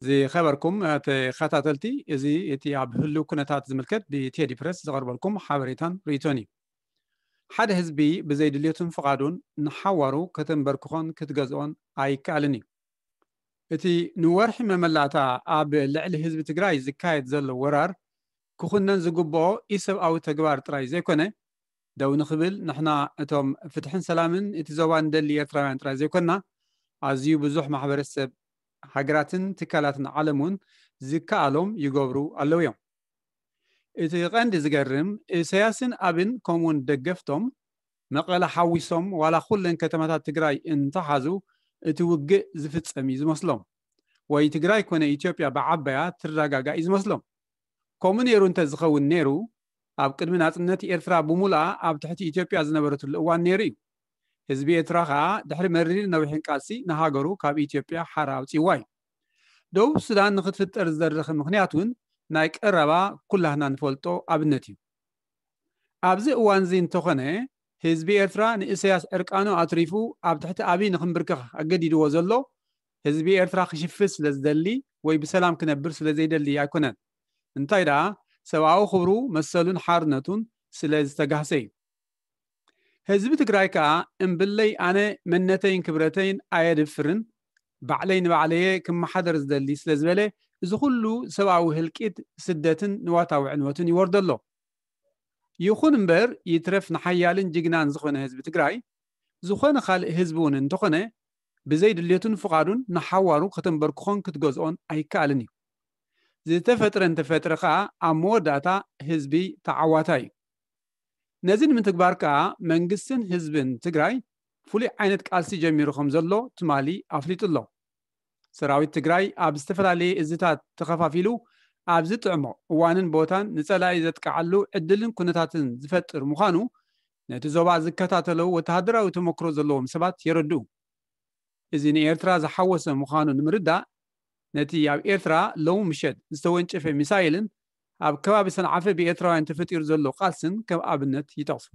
زي خبركم تخطاتلتي زي اتي اب هلو كنتات زملكت بتيدي برس زغربلكم حبريتان ريتوني حد هزبي بزي دليتن فقادون نحوارو كتنبركخون كتغزون ኣይከኣልን እዩ እቲ ንወርሒ መመላእታ ኣብ ልዕሊ ህዝቢ ትግራይ ዝካየድ ዘሎ ወራር ክኹነን ዝግብኦ ኢሰብኣዊ ተግባር ጥራይ ዘይኮነ ደው ንኽብል ንሕና እቶም ፍትሕን ሰላምን እቲ ዞባ ንደሊ ኤርትራውያን ጥራይ ዘይኮንና ኣዝዩ ብዙሕ ማሕበረሰብ ሃገራትን ትካላትን ዓለም እውን ዝከኣሎም ይገብሩ ኣለው እዮም እቲ ቀንዲ ዝገርም እሰያስን ኣብን ከምኡውን ደገፍቶም መቐለ ሓዊሶም ዋላ ኩለን ከተማታት ትግራይ እንተሓዙ እቲ ውግእ ዝፍፀም እዩ ዝመስሎም ወይ ትግራይ ኮነ ኢትዮጵያ ብዓባያ ትረጋጋ እዩ ዝመስሎም ከምኡ ነይሩ እንተ ዝኸውን ነይሩ ኣብ ቅድሚ ናፅነት ኤርትራ ብሙሉኣ ኣብ ትሕቲ ኢትዮጵያ ዝነበረትሉ እዋን ነይሩ እዩ ህዝቢ ኤርትራ ከዓ ድሕሪ መሪር ነዊሕን ቃልሲ ንሃገሩ ካብ ኢትዮጵያ ሓረ ኣውፂዋ እዩ ደቡብ ሱዳን ንክትፍጠር ዝደርኽ ምክንያት እውን ናይ ቀረባ ኩላህና ንፈልጦ ኣብነት እዩ ኣብዚ እዋን እዚ እንተኾነ ህዝቢ ኤርትራ ንእሰያስ ዕርቃኑ ኣትሪፉ ኣብ ትሕቲ ኣብይ ንክምብርክኽ ኣገዲድዎ ዘሎ ህዝቢ ኤርትራ ክሽፍስ ስለ ዝደሊ ወይ ብሰላም ክነብር ስለ ዘይደሊ ኣይኮነን እንታይ ደኣ ሰብኣዊ ክብሩ መሰሉን ሓርነቱን ስለ ዝተጋህሰ እዩ ህዝቢ ትግራይ ከዓ እምብለይ ኣነ መነተይን ክብረተይን ኣየድፍርን ባዕለይ ንባዕለየ ክመሓደር ዝደሊ ስለ ዝበለ እዚ ኩሉ ሰብኣዊ ህልቂት ስደትን ንዋታዊ ዕንወትን ይወርዶ ኣሎ ይኹን እምበር ይትረፍ ንሓያልን ጅግናን ዝኾነ ህዝቢ ትግራይ ዝኾነ ካልእ ህዝቢ እውን እንተኾነ ብዘይድልየቱን ፍቓዱን ንሓዋሩ ከተንበርክኾን ክትገዝኦን ኣይከኣልን እዩ ዝተፈጥረ እንተፈጥረ ከዓ ኣብ መወዳእታ ህዝቢ ተዓዋታ እዩ ነዚ ንምትግባር ከዓ መንግስትን ህዝብን ትግራይ ፍሉይ ዓይነት ቃልሲ ጀሚሩ ከም ዘሎ ትማሊ ኣፍሊጡ ኣሎ ሰራዊት ትግራይ ኣብ ዝተፈላለየ እዝታት ተኸፋፊሉ ኣብዚ ጥዕሞ እዋንን ቦታን ንፀላኢ ዘጥቃዓሉ ዕድልን ኩነታትን ዝፈጥር ምዃኑ ነቲ ዞባ ዝከታተለው ወተሃደራዊ ተመክሮ ዘለዎም ሰባት የረድኡ እዚ ንኤርትራ ዝሓወሰ ምዃኑ ንምርዳእ ነቲ ኣብ ኤርትራ ሎው ምሸት ዝተወንጨፈ ሚሳይልን ኣብ ከባቢ ሰንዓፈ ብኤርትራውያን ተፈጢሩ ዘሎ ቃልስን ከም ኣብነት ይጠቕሱ